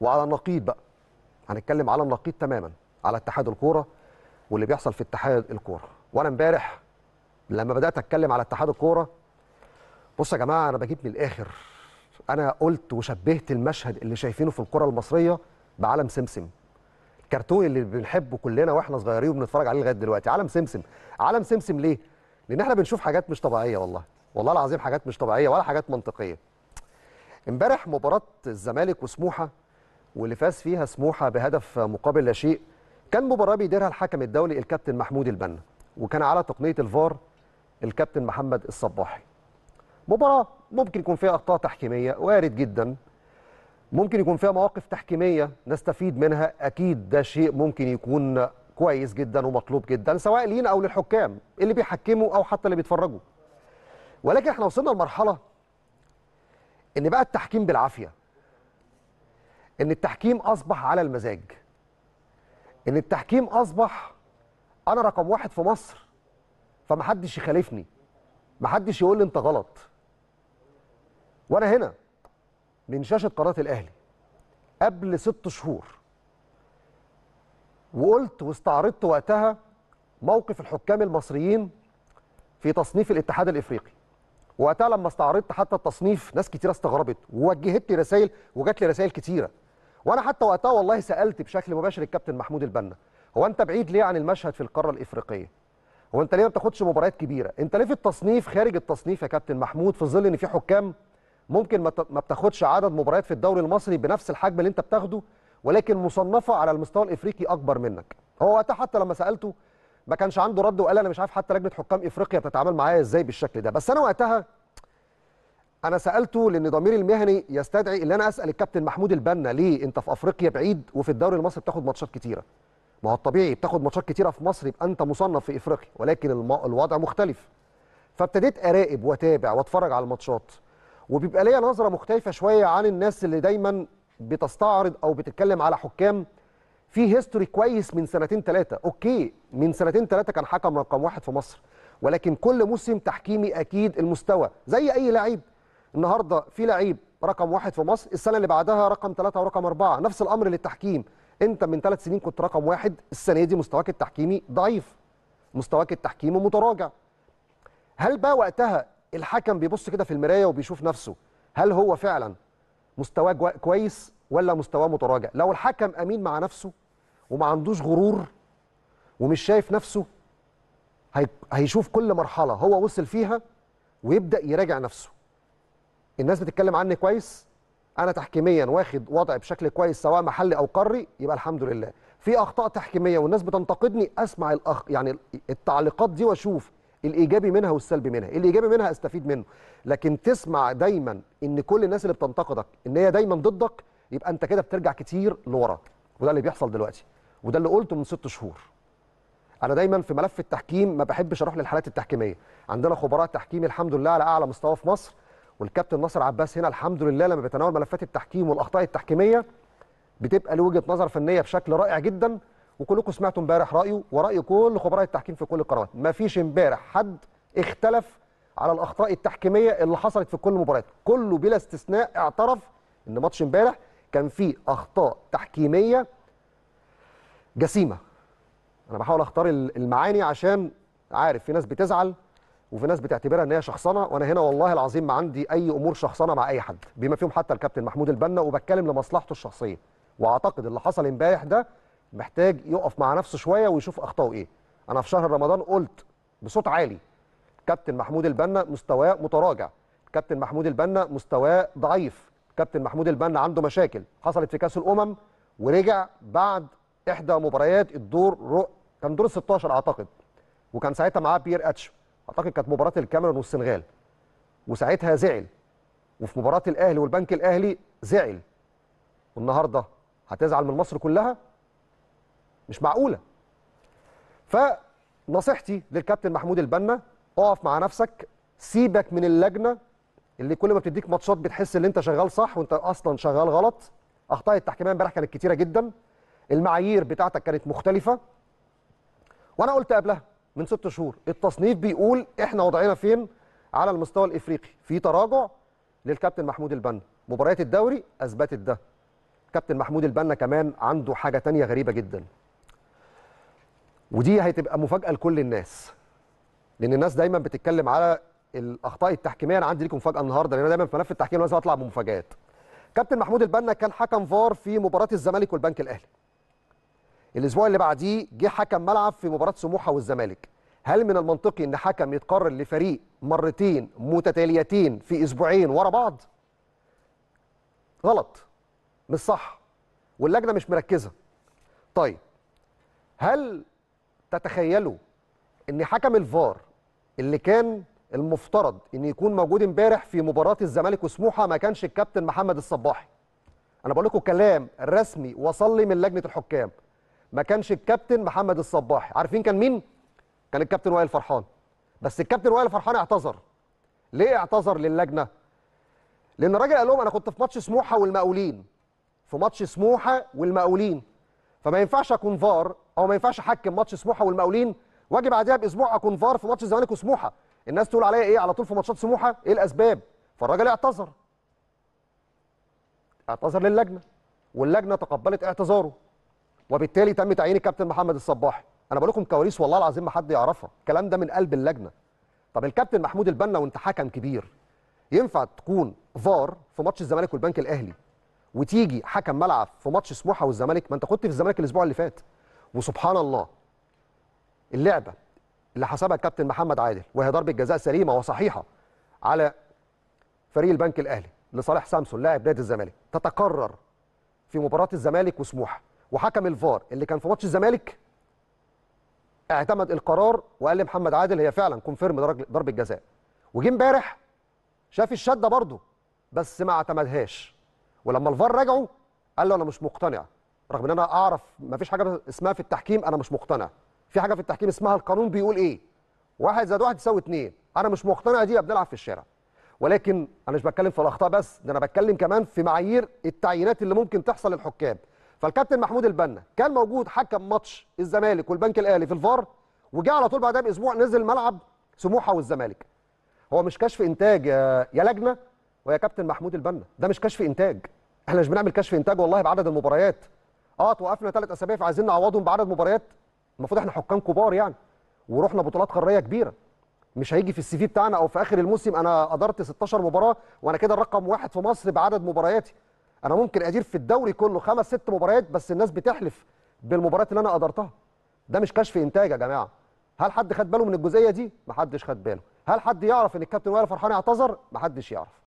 وعلى النقيض بقى هنتكلم على النقيض تماما على اتحاد الكوره واللي بيحصل في اتحاد الكوره وانا امبارح لما بدات اتكلم على اتحاد الكوره بصوا يا جماعه انا بجيب من الاخر انا قلت وشبهت المشهد اللي شايفينه في الكره المصريه بعالم سمسم الكرتون اللي بنحبه كلنا واحنا صغيرين وبنتفرج عليه لغايه دلوقتي عالم سمسم عالم سمسم ليه لان احنا بنشوف حاجات مش طبيعيه والله والله العظيم حاجات مش طبيعيه ولا حاجات منطقيه امبارح مباراه الزمالك وسموحه واللي فاز فيها سموحه بهدف مقابل لا شيء كان مباراه بيديرها الحكم الدولي الكابتن محمود البنا وكان على تقنيه الفار الكابتن محمد الصباحي مباراه ممكن يكون فيها اخطاء تحكيميه وارد جدا ممكن يكون فيها مواقف تحكيميه نستفيد منها اكيد ده شيء ممكن يكون كويس جدا ومطلوب جدا سواء لينا او للحكام اللي بيحكموا او حتى اللي بيتفرجوا ولكن احنا وصلنا لمرحله ان بقى التحكيم بالعافيه ان التحكيم اصبح على المزاج ان التحكيم اصبح انا رقم واحد في مصر فمحدش يخالفني محدش يقول لي انت غلط وانا هنا من شاشه قناه الاهلي قبل ست شهور وقلت واستعرضت وقتها موقف الحكام المصريين في تصنيف الاتحاد الافريقي وقتها لما استعرضت حتى التصنيف ناس كتيره استغربت ووجهت لي رسائل وجات لي رسائل كتيره وانا حتى وقتها والله سالت بشكل مباشر الكابتن محمود البنا هو انت بعيد ليه عن المشهد في القاره الافريقيه هو انت ليه ما بتاخدش مباريات كبيره انت ليه في التصنيف خارج التصنيف يا كابتن محمود في ظل ان في حكام ممكن ما بتاخدش عدد مباريات في الدوري المصري بنفس الحجم اللي انت بتاخده ولكن مصنفه على المستوى الافريقي اكبر منك هو وقتها حتى لما سالته ما كانش عنده رد وقال انا مش عارف حتى لجنه حكام افريقيا بتتعامل معايا ازاي بالشكل ده بس انا وقتها انا سالته لان ضميري المهني يستدعي ان انا اسال الكابتن محمود البنا ليه انت في افريقيا بعيد وفي الدوري المصري بتاخد ماتشات كتيره ما هو الطبيعي بتاخد ماتشات كتيره في مصر يبقى انت مصنف في افريقيا ولكن الوضع مختلف فابتديت اراقب واتابع واتفرج على الماتشات وبيبقى ليا نظره مختلفه شويه عن الناس اللي دايما بتستعرض او بتتكلم على حكام في هيستوري كويس من سنتين ثلاثه اوكي من سنتين ثلاثه كان حكم رقم واحد في مصر ولكن كل موسم تحكيمي اكيد المستوى زي اي لعيب النهارده في لعيب رقم واحد في مصر السنه اللي بعدها رقم ثلاثه ورقم اربعه نفس الامر للتحكيم انت من ثلاث سنين كنت رقم واحد السنه دي مستواك التحكيمي ضعيف مستواك التحكيمي متراجع هل بقى وقتها الحكم بيبص كده في المرايه وبيشوف نفسه هل هو فعلا مستواه كويس ولا مستواه متراجع لو الحكم امين مع نفسه وما عندوش غرور ومش شايف نفسه هيشوف كل مرحله هو وصل فيها ويبدا يراجع نفسه الناس بتتكلم عني كويس انا تحكيميا واخد وضع بشكل كويس سواء محلي او قاري يبقى الحمد لله في اخطاء تحكيميه والناس بتنتقدني اسمع الأخ... يعني التعليقات دي واشوف الايجابي منها والسلبي منها الايجابي منها استفيد منه لكن تسمع دايما ان كل الناس اللي بتنتقدك ان هي دايما ضدك يبقى انت كده بترجع كتير لورا وده اللي بيحصل دلوقتي وده اللي قلته من ست شهور انا دايما في ملف التحكيم ما بحبش اروح للحالات التحكيميه عندنا خبراء تحكيم الحمد لله على اعلى مستوى في مصر والكابتن ناصر عباس هنا الحمد لله لما بيتناول ملفات التحكيم والاخطاء التحكيميه بتبقى له وجهه نظر فنيه بشكل رائع جدا وكلكم سمعتوا امبارح رايه وراي كل خبراء التحكيم في كل القنوات ما فيش امبارح حد اختلف على الاخطاء التحكيميه اللي حصلت في كل مباريات كله بلا استثناء اعترف ان ماتش امبارح كان فيه اخطاء تحكيميه جسيمه انا بحاول اختار المعاني عشان عارف في ناس بتزعل وفي ناس بتعتبرها ان هي شخصنه وانا هنا والله العظيم ما عندي اي امور شخصنه مع اي حد بما فيهم حتى الكابتن محمود البنا وبتكلم لمصلحته الشخصيه واعتقد اللي حصل امبارح ده محتاج يقف مع نفسه شويه ويشوف اخطائه ايه انا في شهر رمضان قلت بصوت عالي كابتن محمود البنا مستواه متراجع كابتن محمود البنا مستواه ضعيف كابتن محمود البنا عنده مشاكل حصلت في كاس الامم ورجع بعد احدى مباريات الدور رو... كان دور 16 اعتقد وكان ساعتها معاه بير اتش اعتقد كانت مباراه الكاميرون والسنغال وساعتها زعل وفي مباراه الاهلي والبنك الاهلي زعل والنهارده هتزعل من مصر كلها مش معقوله فنصيحتي للكابتن محمود البنا اقف مع نفسك سيبك من اللجنه اللي كل ما بتديك ماتشات بتحس ان انت شغال صح وانت اصلا شغال غلط اخطاء التحكيميه امبارح كانت كتيره جدا المعايير بتاعتك كانت مختلفه وانا قلت قبلها من ست شهور التصنيف بيقول احنا وضعنا فين على المستوى الافريقي في تراجع للكابتن محمود البنا مباريات الدوري اثبتت ده كابتن محمود البنا كمان عنده حاجه تانية غريبه جدا ودي هتبقى مفاجاه لكل الناس لان الناس دايما بتتكلم على الاخطاء التحكيميه انا عندي لكم مفاجاه النهارده لان انا دايما في ملف التحكيم لازم اطلع بمفاجات كابتن محمود البنا كان حكم فار في مباراه الزمالك والبنك الاهلي الاسبوع اللي بعديه جه حكم ملعب في مباراه سموحه والزمالك هل من المنطقي ان حكم يتقرر لفريق مرتين متتاليتين في اسبوعين ورا بعض غلط مش صح واللجنه مش مركزه طيب هل تتخيلوا ان حكم الفار اللي كان المفترض ان يكون موجود امبارح في مباراه الزمالك وسموحه ما كانش الكابتن محمد الصباحي انا بقول لكم كلام رسمي وصل لي من لجنه الحكام ما كانش الكابتن محمد الصباح عارفين كان مين كان الكابتن وائل فرحان بس الكابتن وائل فرحان اعتذر ليه اعتذر للجنه لان الراجل قال لهم انا كنت في ماتش سموحه والمقاولين في ماتش سموحه والمقاولين فما ينفعش اكون فار او ما ينفعش احكم ماتش سموحه والمقاولين واجي بعدها باسبوع اكون فار في ماتش الزمالك وسموحه الناس تقول عليا ايه على طول في ماتشات سموحه ايه الاسباب فالراجل اعتذر اعتذر للجنه واللجنه تقبلت اعتذاره وبالتالي تم تعيين الكابتن محمد الصباحي انا بقول لكم كواليس والله العظيم ما حد يعرفها الكلام ده من قلب اللجنه طب الكابتن محمود البنا وانت حكم كبير ينفع تكون فار في ماتش الزمالك والبنك الاهلي وتيجي حكم ملعب في ماتش سموحه والزمالك ما انت كنت في الزمالك الاسبوع اللي فات وسبحان الله اللعبه اللي حسبها الكابتن محمد عادل وهي ضربه جزاء سليمه وصحيحه على فريق البنك الاهلي لصالح سامسون لاعب نادي الزمالك تتكرر في مباراه الزمالك وسموحه وحكم الفار اللي كان في ماتش الزمالك اعتمد القرار وقال لمحمد عادل هي فعلا كونفيرم ضربه جزاء وجه امبارح شاف الشده برضه بس ما اعتمدهاش ولما الفار رجعوا قال له انا مش مقتنع رغم ان انا اعرف ما فيش حاجه اسمها في التحكيم انا مش مقتنع في حاجه في التحكيم اسمها القانون بيقول ايه واحد زائد واحد يساوي اتنين انا مش مقتنع دي بنلعب في الشارع ولكن انا مش بتكلم في الاخطاء بس ده انا بتكلم كمان في معايير التعيينات اللي ممكن تحصل للحكام فالكابتن محمود البنا كان موجود حكم ماتش الزمالك والبنك الاهلي في الفار وجه على طول بعدها باسبوع نزل ملعب سموحه والزمالك هو مش كشف انتاج يا لجنه ويا كابتن محمود البنا ده مش كشف انتاج احنا مش بنعمل كشف انتاج والله بعدد المباريات اه توقفنا ثلاث اسابيع فعايزين نعوضهم بعدد مباريات المفروض احنا حكام كبار يعني ورحنا بطولات قاريه كبيره مش هيجي في السي في بتاعنا او في اخر الموسم انا قدرت 16 مباراه وانا كده الرقم واحد في مصر بعدد مبارياتي انا ممكن ادير في الدوري كله خمس ست مباريات بس الناس بتحلف بالمباريات اللي انا قدرتها ده مش كشف انتاج يا جماعه هل حد خد باله من الجزئيه دي محدش خد باله هل حد يعرف ان الكابتن وائل فرحان اعتذر محدش يعرف